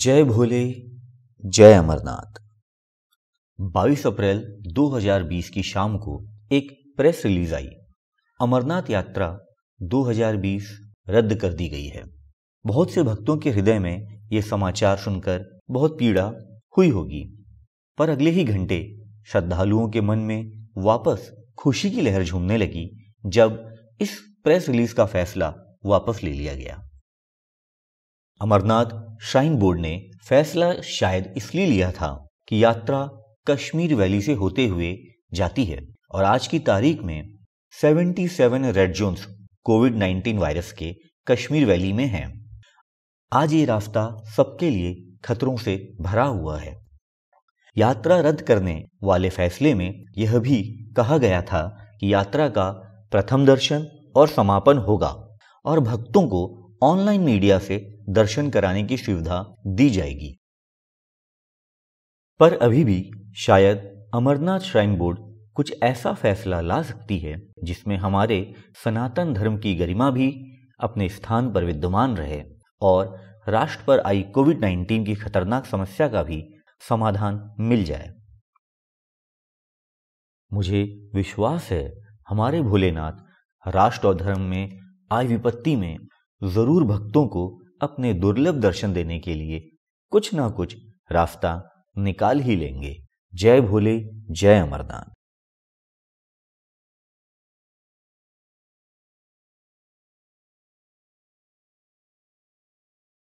जय भोले जय अमरनाथ 22 अप्रैल 2020 की शाम को एक प्रेस रिलीज आई अमरनाथ यात्रा 2020 रद्द कर दी गई है बहुत से भक्तों के हृदय में ये समाचार सुनकर बहुत पीड़ा हुई होगी पर अगले ही घंटे श्रद्धालुओं के मन में वापस खुशी की लहर झूमने लगी जब इस प्रेस रिलीज का फैसला वापस ले लिया गया अमरनाथ श्राइन बोर्ड ने फैसला शायद इसलिए लिया था कि यात्रा कश्मीर वैली से होते हुए जाती है और आज की तारीख में 77 रेड जोन्स कोविड 19 वायरस के कश्मीर वैली में हैं। आज ये रास्ता सबके लिए खतरों से भरा हुआ है यात्रा रद्द करने वाले फैसले में यह भी कहा गया था कि यात्रा का प्रथम दर्शन और समापन होगा और भक्तों को ऑनलाइन मीडिया से दर्शन कराने की सुविधा दी जाएगी पर अभी भी शायद अमरनाथ श्राइन बोर्ड कुछ ऐसा फैसला ला सकती है जिसमें हमारे सनातन धर्म की गरिमा भी अपने स्थान पर विद्यमान रहे और राष्ट्र पर आई कोविड 19 की खतरनाक समस्या का भी समाधान मिल जाए मुझे विश्वास है हमारे भोलेनाथ राष्ट्र और धर्म में आई विपत्ति में ज़रूर भक्तों को अपने दुर्लभ दर्शन देने के लिए कुछ ना कुछ रास्ता निकाल ही लेंगे जय भोले जय अमरदान